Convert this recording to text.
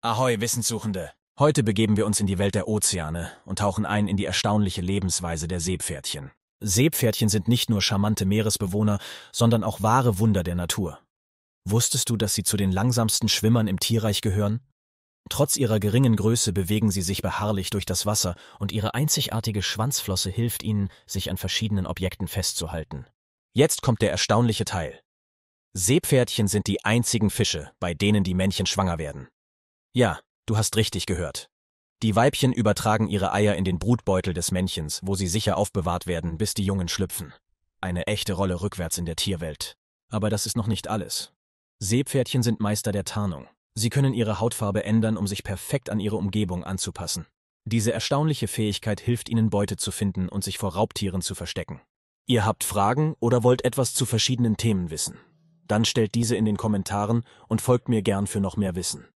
Ahoi, Wissenssuchende! Heute begeben wir uns in die Welt der Ozeane und tauchen ein in die erstaunliche Lebensweise der Seepferdchen. Seepferdchen sind nicht nur charmante Meeresbewohner, sondern auch wahre Wunder der Natur. Wusstest du, dass sie zu den langsamsten Schwimmern im Tierreich gehören? Trotz ihrer geringen Größe bewegen sie sich beharrlich durch das Wasser und ihre einzigartige Schwanzflosse hilft ihnen, sich an verschiedenen Objekten festzuhalten. Jetzt kommt der erstaunliche Teil. Seepferdchen sind die einzigen Fische, bei denen die Männchen schwanger werden. Ja, du hast richtig gehört. Die Weibchen übertragen ihre Eier in den Brutbeutel des Männchens, wo sie sicher aufbewahrt werden, bis die Jungen schlüpfen. Eine echte Rolle rückwärts in der Tierwelt. Aber das ist noch nicht alles. Seepferdchen sind Meister der Tarnung. Sie können ihre Hautfarbe ändern, um sich perfekt an ihre Umgebung anzupassen. Diese erstaunliche Fähigkeit hilft ihnen, Beute zu finden und sich vor Raubtieren zu verstecken. Ihr habt Fragen oder wollt etwas zu verschiedenen Themen wissen? Dann stellt diese in den Kommentaren und folgt mir gern für noch mehr Wissen.